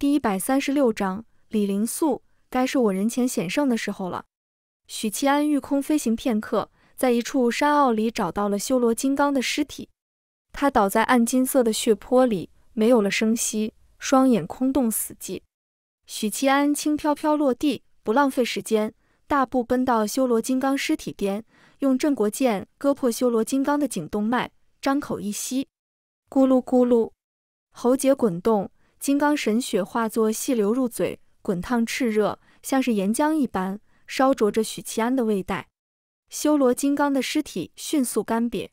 第一百三十六章，李灵素该是我人前显圣的时候了。许七安御空飞行片刻，在一处山坳里找到了修罗金刚的尸体，他倒在暗金色的血泊里，没有了声息，双眼空洞死寂。许七安轻飘飘落地，不浪费时间，大步奔到修罗金刚尸体边，用镇国剑割破修罗金刚的颈动脉，张口一吸，咕噜咕噜，喉结滚动。金刚神血化作细流入嘴，滚烫炽热，像是岩浆一般烧灼着许七安的胃袋。修罗金刚的尸体迅速干瘪，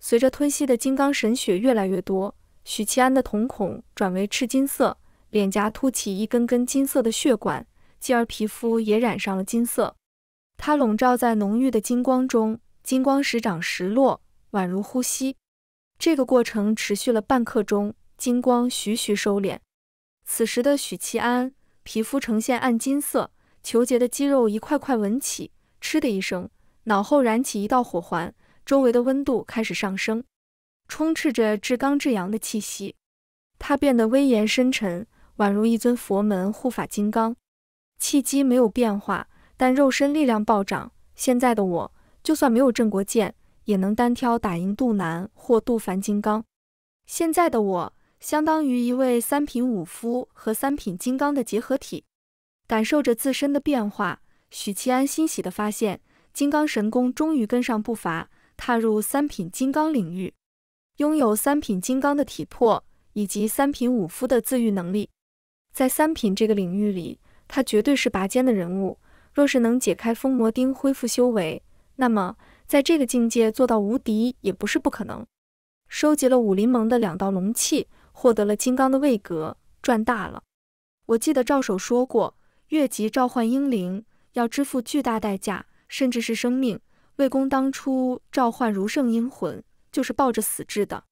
随着吞吸的金刚神血越来越多，许七安的瞳孔转为赤金色，脸颊凸起一根根金色的血管，继而皮肤也染上了金色。他笼罩在浓郁的金光中，金光时涨时落，宛如呼吸。这个过程持续了半刻钟。金光徐徐收敛，此时的许七安皮肤呈现暗金色，虬结的肌肉一块块纹起，嗤的一声，脑后燃起一道火环，周围的温度开始上升，充斥着至刚至阳的气息。他变得威严深沉，宛如一尊佛门护法金刚。气机没有变化，但肉身力量暴涨。现在的我，就算没有镇国剑，也能单挑打赢杜南或杜凡金刚。现在的我。相当于一位三品武夫和三品金刚的结合体，感受着自身的变化，许七安欣喜地发现，金刚神功终于跟上步伐，踏入三品金刚领域，拥有三品金刚的体魄以及三品武夫的自愈能力，在三品这个领域里，他绝对是拔尖的人物。若是能解开封魔钉，恢复修为，那么在这个境界做到无敌也不是不可能。收集了武林盟的两道龙器。获得了金刚的位格，赚大了。我记得赵守说过，越级召唤英灵要支付巨大代价，甚至是生命。魏公当初召唤如圣英魂，就是抱着死志的。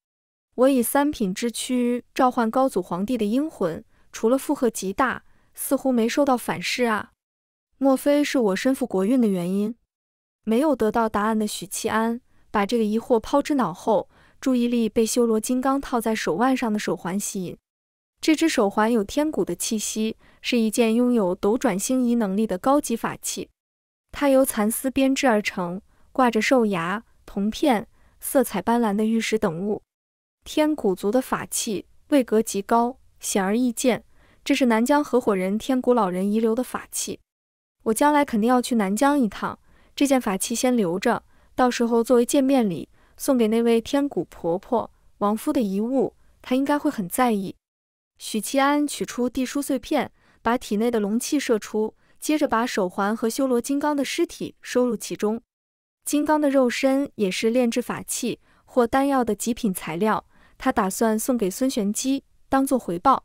我以三品之躯召唤高祖皇帝的英魂，除了负荷极大，似乎没受到反噬啊？莫非是我身负国运的原因？没有得到答案的许七安，把这个疑惑抛之脑后。注意力被修罗金刚套在手腕上的手环吸引，这只手环有天古的气息，是一件拥有斗转星移能力的高级法器。它由蚕丝编织而成，挂着兽牙、铜片、色彩斑斓的玉石等物。天古族的法器位格极高，显而易见，这是南疆合伙人天古老人遗留的法器。我将来肯定要去南疆一趟，这件法器先留着，到时候作为见面礼。送给那位天古婆婆亡夫的遗物，她应该会很在意。许七安取出地书碎片，把体内的龙气射出，接着把手环和修罗金刚的尸体收入其中。金刚的肉身也是炼制法器或丹药的极品材料，他打算送给孙玄机当做回报。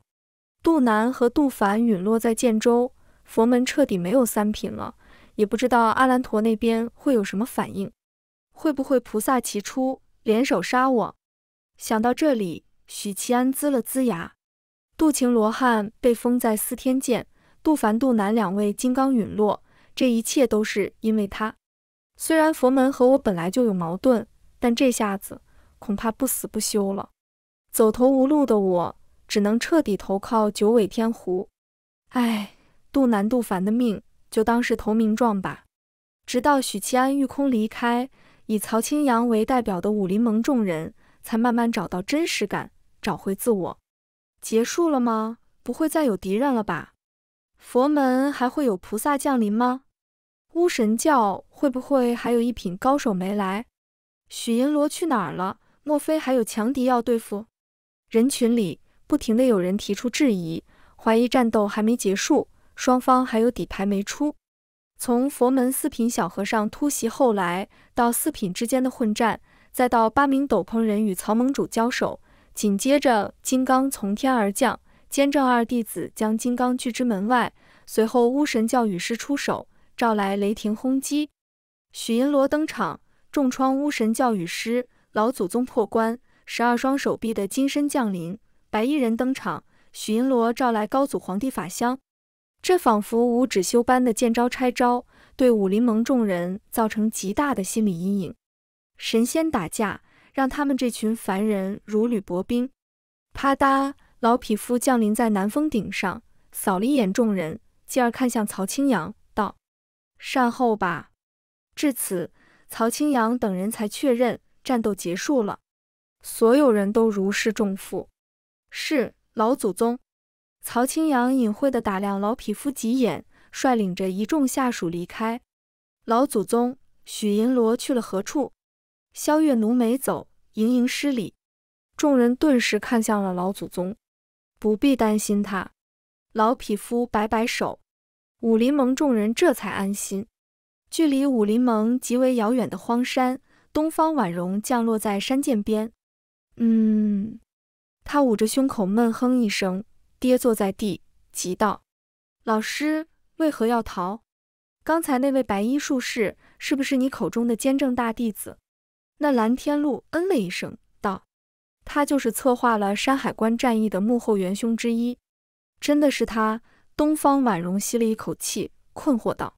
杜南和杜凡陨落在建州，佛门彻底没有三品了，也不知道阿兰陀那边会有什么反应。会不会菩萨齐出联手杀我？想到这里，许七安呲了呲牙。渡情罗汉被封在四天监，渡凡、渡南两位金刚陨落，这一切都是因为他。虽然佛门和我本来就有矛盾，但这下子恐怕不死不休了。走投无路的我，只能彻底投靠九尾天狐。唉，渡南、渡凡的命就当是投名状吧。直到许七安御空离开。以曹青阳为代表的武林盟众人，才慢慢找到真实感，找回自我。结束了吗？不会再有敌人了吧？佛门还会有菩萨降临吗？巫神教会不会还有一品高手没来？许银罗去哪儿了？莫非还有强敌要对付？人群里不停地有人提出质疑，怀疑战斗还没结束，双方还有底牌没出。从佛门四品小和尚突袭，后来到四品之间的混战，再到八名斗篷人与曹盟主交手，紧接着金刚从天而降，监正二弟子将金刚拒之门外。随后巫神教雨师出手，召来雷霆轰击。许银罗登场，重创巫神教雨师。老祖宗破关，十二双手臂的金身降临。白衣人登场，许银罗召来高祖皇帝法相，这仿佛无止休般的见招拆招，对武林盟众人造成极大的心理阴影。神仙打架，让他们这群凡人如履薄冰。啪嗒，老匹夫降临在南峰顶上，扫了一眼众人，继而看向曹清阳，道：“善后吧。”至此，曹清阳等人才确认战斗结束了，所有人都如释重负。是老祖宗。曹青阳隐晦地打量老匹夫几眼，率领着一众下属离开。老祖宗许银罗去了何处？萧月奴没走，盈盈失礼。众人顿时看向了老祖宗。不必担心他。老匹夫摆摆手，武林盟众人这才安心。距离武林盟极为遥远的荒山，东方婉容降落在山涧边。嗯，他捂着胸口闷哼一声。跌坐在地，急道：“老师为何要逃？刚才那位白衣术士是不是你口中的监正大弟子？”那蓝天路嗯了一声，道：“他就是策划了山海关战役的幕后元凶之一。”真的是他？东方婉容吸了一口气，困惑道：“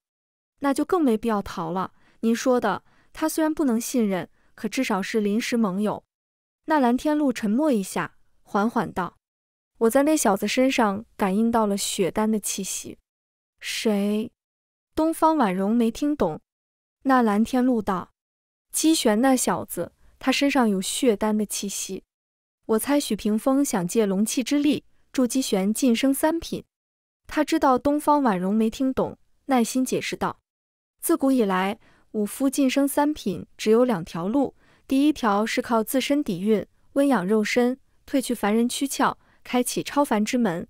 那就更没必要逃了。您说的，他虽然不能信任，可至少是临时盟友。”那蓝天路沉默一下，缓缓道。我在那小子身上感应到了血丹的气息。谁？东方婉容没听懂。那蓝天路道，姬玄那小子，他身上有血丹的气息。我猜许平风想借龙气之力助姬玄晋升三品。他知道东方婉容没听懂，耐心解释道：自古以来，武夫晋升三品只有两条路，第一条是靠自身底蕴温养肉身，褪去凡人躯壳。开启超凡之门。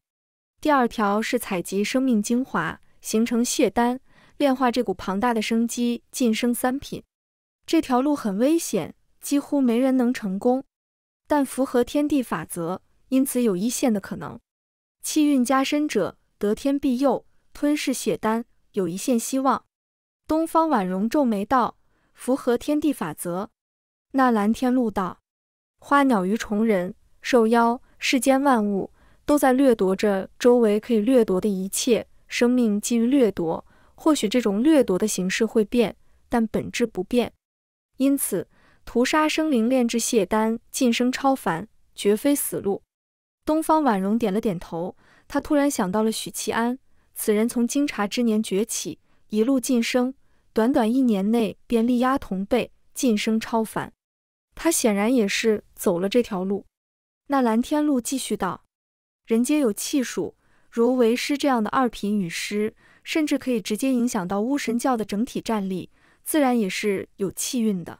第二条是采集生命精华，形成血丹，炼化这股庞大的生机，晋升三品。这条路很危险，几乎没人能成功，但符合天地法则，因此有一线的可能。气运加深者得天庇佑，吞噬血丹，有一线希望。东方婉容皱眉道：“符合天地法则？”那蓝天路道：“花鸟鱼虫人兽妖。”世间万物都在掠夺着周围可以掠夺的一切，生命基于掠夺。或许这种掠夺的形式会变，但本质不变。因此，屠杀生灵、炼制血丹、晋升超凡，绝非死路。东方婉容点了点头，他突然想到了许其安。此人从惊察之年崛起，一路晋升，短短一年内便力压同辈，晋升超凡。他显然也是走了这条路。那蓝天路继续道：“人皆有气数，如为师这样的二品雨师，甚至可以直接影响到巫神教的整体战力，自然也是有气运的。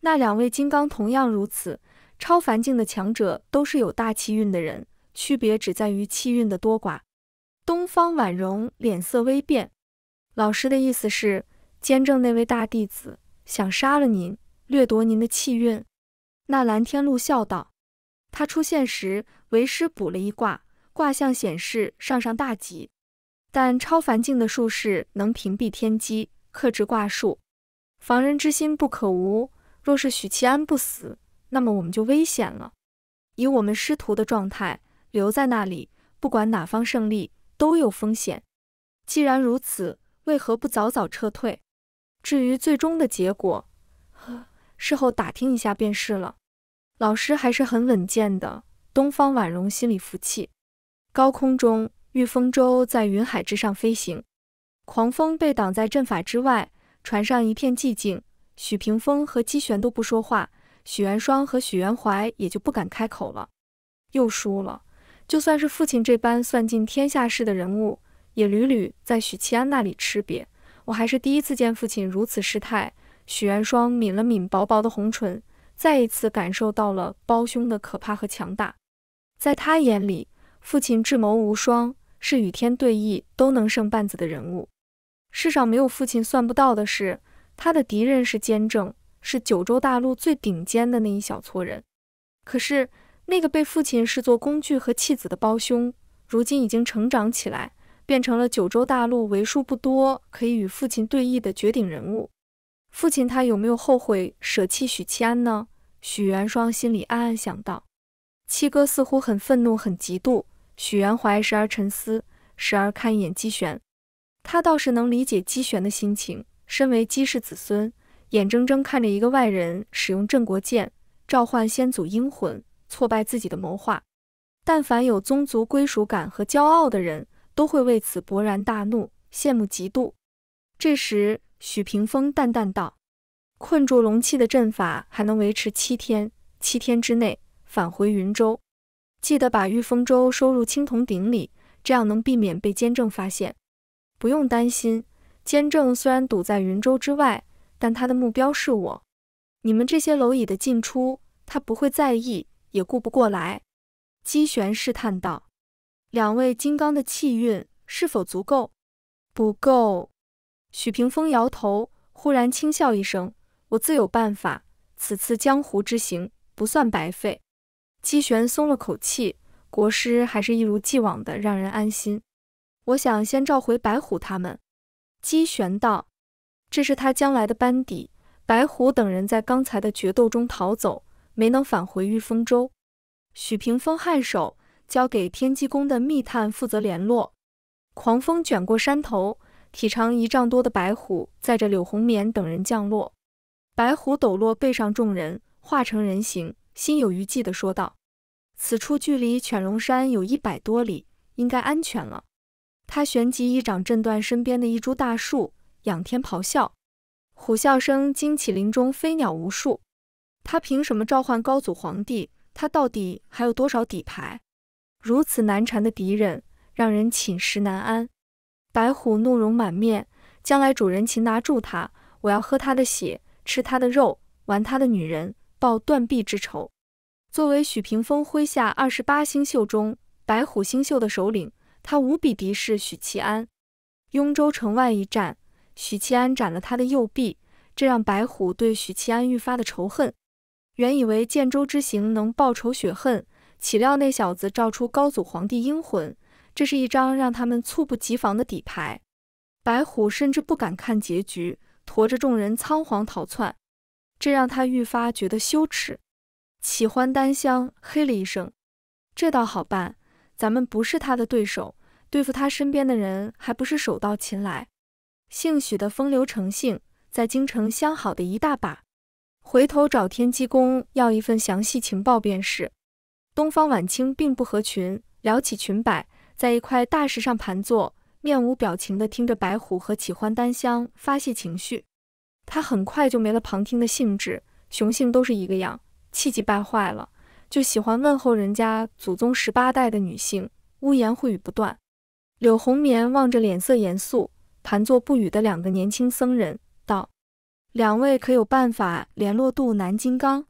那两位金刚同样如此，超凡境的强者都是有大气运的人，区别只在于气运的多寡。”东方婉容脸色微变，老师的意思是，监正那位大弟子想杀了您，掠夺您的气运？那蓝天路笑道。他出现时，为师卜了一卦，卦象显示上上大吉。但超凡境的术士能屏蔽天机，克制卦术，防人之心不可无。若是许其安不死，那么我们就危险了。以我们师徒的状态留在那里，不管哪方胜利都有风险。既然如此，为何不早早撤退？至于最终的结果，呵，事后打听一下便是了。老师还是很稳健的，东方婉容心里服气。高空中，御风舟在云海之上飞行，狂风被挡在阵法之外，船上一片寂静。许平风和姬玄都不说话，许元双和许元怀也就不敢开口了。又输了，就算是父亲这般算尽天下事的人物，也屡屡在许七安那里吃瘪。我还是第一次见父亲如此失态。许元双抿了抿薄薄的红唇。再一次感受到了胞兄的可怕和强大，在他眼里，父亲智谋无双，是与天对弈都能胜半子的人物。世上没有父亲算不到的事。他的敌人是监正，是九州大陆最顶尖的那一小撮人。可是那个被父亲视作工具和弃子的胞兄，如今已经成长起来，变成了九州大陆为数不多可以与父亲对弈的绝顶人物。父亲他有没有后悔舍弃许七安呢？许元双心里暗暗想到。七哥似乎很愤怒，很嫉妒。许元怀时而沉思，时而看一眼姬玄。他倒是能理解姬玄的心情。身为姬氏子孙，眼睁睁看着一个外人使用镇国剑召唤先祖英魂，挫败自己的谋划，但凡有宗族归属感和骄傲的人，都会为此勃然大怒，羡慕嫉妒。这时。许平风淡淡道：“困住龙气的阵法还能维持七天，七天之内返回云州，记得把御风舟收入青铜鼎里，这样能避免被监正发现。不用担心，监正虽然堵在云州之外，但他的目标是我，你们这些蝼蚁的进出他不会在意，也顾不过来。”姬玄试探道：“两位金刚的气运是否足够？不够。”许平风摇头，忽然轻笑一声：“我自有办法。此次江湖之行不算白费。”姬玄松了口气，国师还是一如既往的让人安心。我想先召回白虎他们。”姬玄道：“这是他将来的班底。白虎等人在刚才的决斗中逃走，没能返回玉峰州。”许平风颔首，交给天机宫的密探负责联络。狂风卷过山头。体长一丈多的白虎载着柳红棉等人降落，白虎抖落背上众人，化成人形，心有余悸地说道：“此处距离犬戎山有一百多里，应该安全了。”他旋即一掌震断身边的一株大树，仰天咆哮。虎啸声惊起林中飞鸟无数。他凭什么召唤高祖皇帝？他到底还有多少底牌？如此难缠的敌人，让人寝食难安。白虎怒容满面，将来主人擒拿住他，我要喝他的血，吃他的肉，玩他的女人，报断臂之仇。作为许平风麾下二十八星宿中白虎星宿的首领，他无比敌视许七安。雍州城外一战，许七安斩了他的右臂，这让白虎对许七安愈发的仇恨。原以为建州之行能报仇雪恨，岂料那小子召出高祖皇帝英魂。这是一张让他们猝不及防的底牌，白虎甚至不敢看结局，驮着众人仓皇逃窜，这让他愈发觉得羞耻。启欢丹香嘿了一声，这倒好办，咱们不是他的对手，对付他身边的人还不是手到擒来。姓许的风流成性，在京城相好的一大把，回头找天机宫要一份详细情报便是。东方晚清并不合群，撩起裙摆。在一块大石上盘坐，面无表情地听着白虎和启欢丹香发泄情绪。他很快就没了旁听的兴致。雄性都是一个样，气急败坏了，就喜欢问候人家祖宗十八代的女性，污言秽语不断。柳红棉望着脸色严肃、盘坐不语的两个年轻僧人，道：“两位可有办法联络度南金刚？”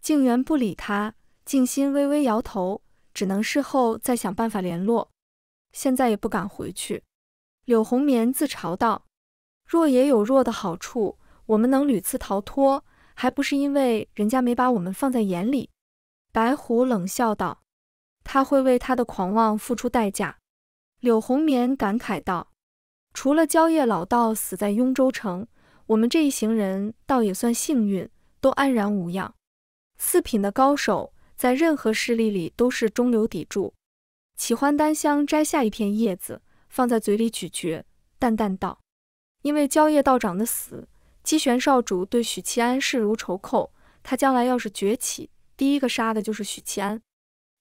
静缘不理他，静心微微摇头，只能事后再想办法联络。现在也不敢回去，柳红棉自嘲道：“弱也有弱的好处，我们能屡次逃脱，还不是因为人家没把我们放在眼里？”白虎冷笑道：“他会为他的狂妄付出代价。”柳红棉感慨道：“除了蕉叶老道死在雍州城，我们这一行人倒也算幸运，都安然无恙。四品的高手在任何势力里都是中流砥柱。”齐欢丹香摘下一片叶子，放在嘴里咀嚼，淡淡道：“因为焦叶道长的死，姬玄少主对许七安视如仇寇。他将来要是崛起，第一个杀的就是许七安。”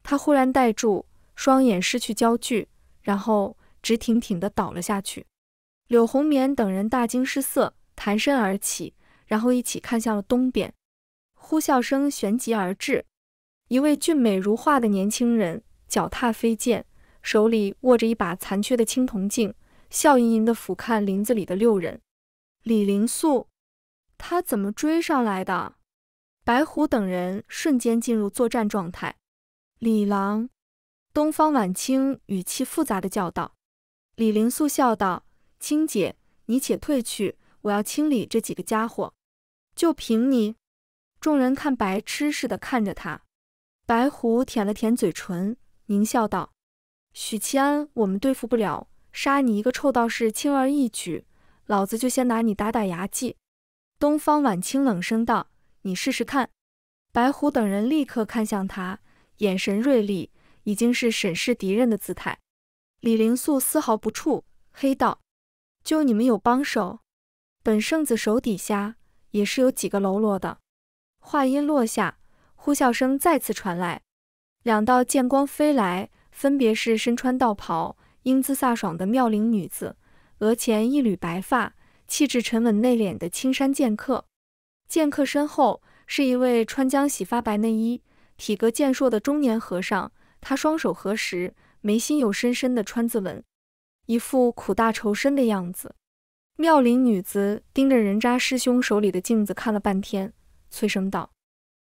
他忽然呆住，双眼失去焦距，然后直挺挺的倒了下去。柳红棉等人大惊失色，弹身而起，然后一起看向了东边。呼啸声旋即而至，一位俊美如画的年轻人。脚踏飞剑，手里握着一把残缺的青铜镜，笑吟吟地俯瞰林子里的六人。李灵素，他怎么追上来的？白虎等人瞬间进入作战状态。李郎，东方晚清语气复杂的叫道。李灵素笑道：“青姐，你且退去，我要清理这几个家伙。”就凭你？众人看白痴似的看着他。白虎舔了舔嘴唇。狞笑道：“许七安，我们对付不了，杀你一个臭道士轻而易举。老子就先拿你打打牙祭。”东方婉清冷声道：“你试试看。”白虎等人立刻看向他，眼神锐利，已经是审视敌人的姿态。李灵素丝毫不怵，黑道：“就你们有帮手，本圣子手底下也是有几个喽啰的。”话音落下，呼啸声再次传来。两道剑光飞来，分别是身穿道袍、英姿飒爽的妙龄女子，额前一缕白发，气质沉稳内敛的青衫剑客。剑客身后是一位穿浆洗发白内衣、体格健硕的中年和尚，他双手合十，眉心有深深的川字纹，一副苦大仇深的样子。妙龄女子盯着人渣师兄手里的镜子看了半天，催声道：“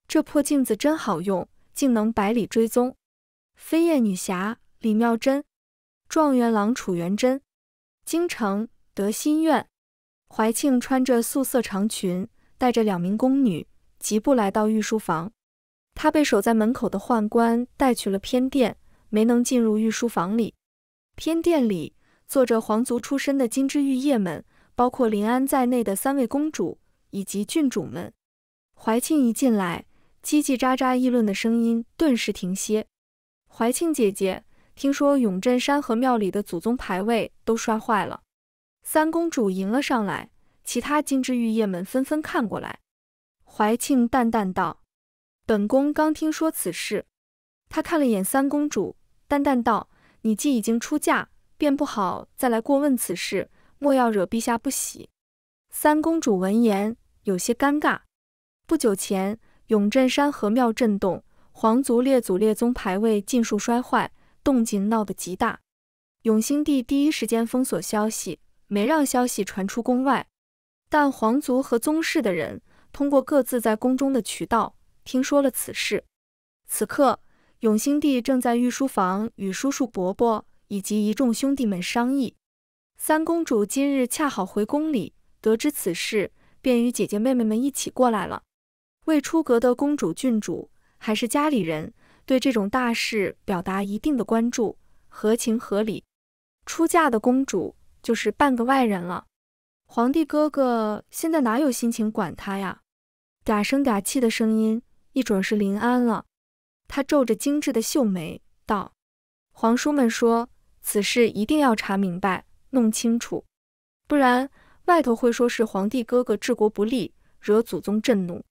这破镜子真好用。”竟能百里追踪，飞燕女侠李妙珍，状元郎楚元贞，京城得心愿。怀庆穿着素色长裙，带着两名宫女，疾步来到御书房。她被守在门口的宦官带去了偏殿，没能进入御书房里。偏殿里坐着皇族出身的金枝玉叶们，包括临安在内的三位公主以及郡主们。怀庆一进来。叽叽喳喳议论的声音顿时停歇。怀庆姐姐，听说永镇山河庙里的祖宗牌位都摔坏了。三公主迎了上来，其他金枝玉叶们纷纷看过来。怀庆淡淡道：“本宫刚听说此事。”他看了眼三公主，淡淡道：“你既已经出嫁，便不好再来过问此事，莫要惹陛下不喜。”三公主闻言有些尴尬。不久前。永镇山河庙震动，皇族列祖列宗牌位尽数摔坏，动静闹得极大。永兴帝第一时间封锁消息，没让消息传出宫外。但皇族和宗室的人通过各自在宫中的渠道，听说了此事。此刻，永兴帝正在御书房与叔叔伯伯以及一众兄弟们商议。三公主今日恰好回宫里，得知此事，便与姐姐妹妹们一起过来了。未出阁的公主、郡主还是家里人，对这种大事表达一定的关注，合情合理。出嫁的公主就是半个外人了。皇帝哥哥现在哪有心情管她呀？嗲声嗲气的声音，一准是林安了。他皱着精致的秀眉道：“皇叔们说，此事一定要查明白、弄清楚，不然外头会说是皇帝哥哥治国不力，惹祖宗震怒。”